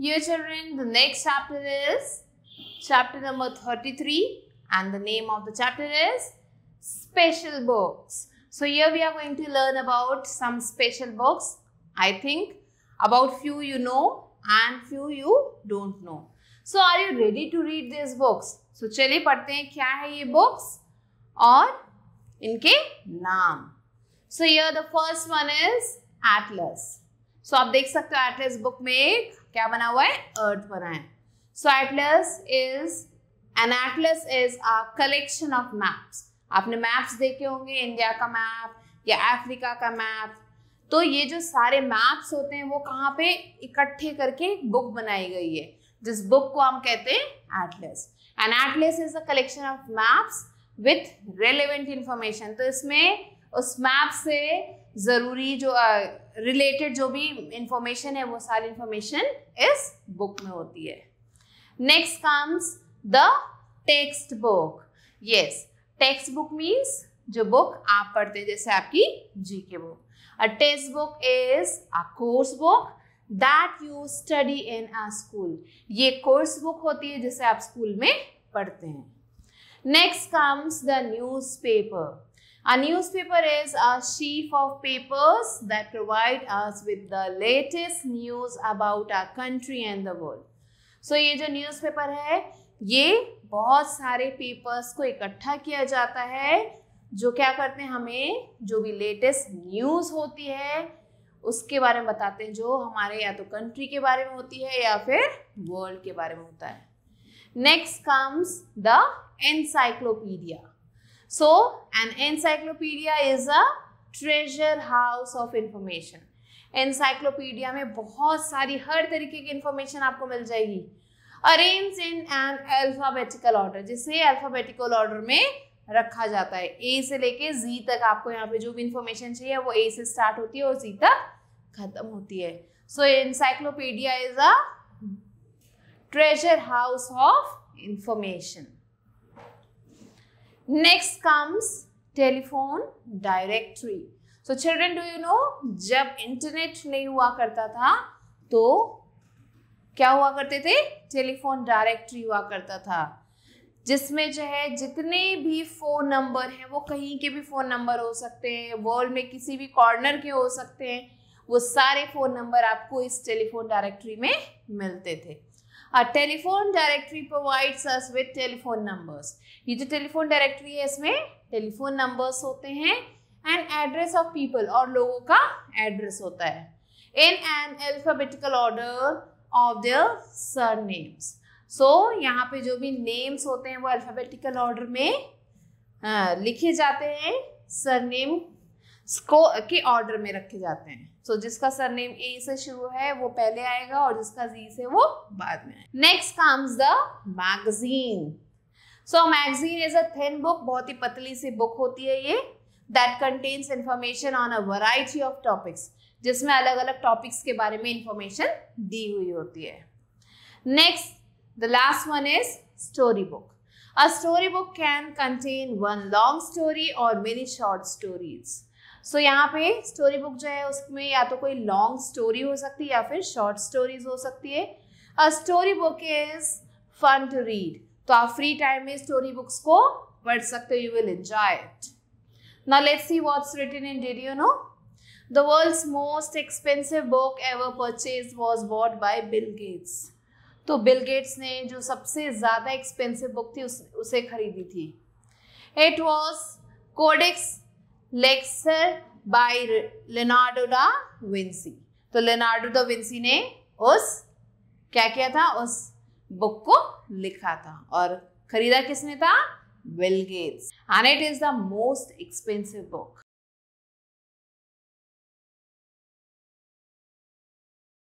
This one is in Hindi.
Dear children, the next chapter is chapter number 33 and the name of the chapter is Special Books. So here we are going to learn about some special books. I think about few you know and few you don't know. So are you ready to read these books? So चलिए पढ़ते हैं क्या है ये books और इनके नाम. So here the first one is Atlas. So आप देख सकते हो Atlas book में क्या बना हुआ है अर्थ बना है so atlas is an atlas is a collection of maps आपने मैप्स देखे होंगे इंडिया का मैप या अफ्रीका का मैप तो ये जो सारे मैप्स होते हैं वो कहाँ पे इकट्ठे करके एक बुक बनाई गई है जिस बुक को हम कहते हैं atlas an atlas is a collection of maps with relevant information तो इसमें उस मैप से ज़रूरी जो रिलेटेड जो भी इंफॉर्मेशन है वो सारी इंफॉर्मेशन इस बुक में होती है next comes the text book yes text book means जो बुक आप पढ़ते हैं जैसे आपकी G K book a text book is a course book that you study in a school ये कोर्स बुक होती है जिसे आप स्कूल में पढ़ते हैं next comes the newspaper Our newspaper is a sheaf of papers that provide us with the latest news about our country and the world. So ये जो newspaper है ये बहुत सारे papers को इकट्ठा किया जाता है जो क्या करते हैं हमें जो भी लेटेस्ट न्यूज़ होती है उसके बारे में बताते हैं जो हमारे या तो कंट्री के बारे में होती है या फिर वर्ल्ड के बारे में होता है next comes the encyclopedia So, an encyclopedia is a treasure house of information. Encyclopedia में बहुत सारी हर तरीके की information आपको मिल जाएगी arranged in an alphabetical order जिसे अल्फाबेटिकल ऑर्डर में रखा जाता है ए से लेके जी तक आपको यहाँ पे जो भी इंफॉर्मेशन चाहिए वो ए से स्टार्ट होती है और जी तक खत्म होती है so encyclopedia is a treasure house of information next comes telephone directory so children do you know जब इंटरनेट नहीं हुआ करता था तो क्या हुआ करते थे टेलीफोन डायरेक्टरी हुआ करता था जिसमें जो है जितने भी फ़ोन नंबर हैं वो कहीं के भी फ़ोन नंबर हो सकते हैं वर्ल्ड में किसी भी कॉर्नर के हो सकते हैं वो सारे फ़ोन नंबर आपको इस टेलीफोन डायरेक्टरी में मिलते थे A telephone directory provides us with telephone numbers. ये जो telephone directory है इसमें telephone numbers होते हैं and address of people और लोगों का address होता है in an alphabetical order of their surnames. So यहाँ पे जो भी names होते हैं वो alphabetical order में आ, लिखे जाते हैं सरनेम स्को के ऑर्डर में रखे जाते हैं सो so, जिसका सरनेम ए से शुरू है वो पहले आएगा और जिसका जी से वो बाद में आएगा next comes the magazine so magazine is a thin book बहुत ही पतली सी बुक होती है ये that contains information on a variety of topics जिसमें अलग अलग टॉपिक्स के बारे में इंफॉर्मेशन दी हुई होती है next the last one is story book a story book can contain one long story और many short stories so so, यहाँ पे स्टोरी बुक जो है उसमें या तो कोई लॉन्ग स्टोरी हो सकती है या फिर शॉर्ट स्टोरीज हो सकती है a story book is fun to read तो आप फ्री टाइम में स्टोरी बुक्स को पढ़ सकते हो you will enjoy it Now let's see what's written in Did you know? The world's most expensive book ever purchased was bought by Bill Gates. तो बिल गेट्स ने जो सबसे ज़्यादा एक्सपेंसिव बुक थी उस, उसे खरीदी थी it was codex Leicester by Leonardo da Vinci तो लेनार्डो डा विंसी ने उस क्या किया था उस बुक को लिखा था और खरीदा किसने था Bill Gates and it is the most expensive book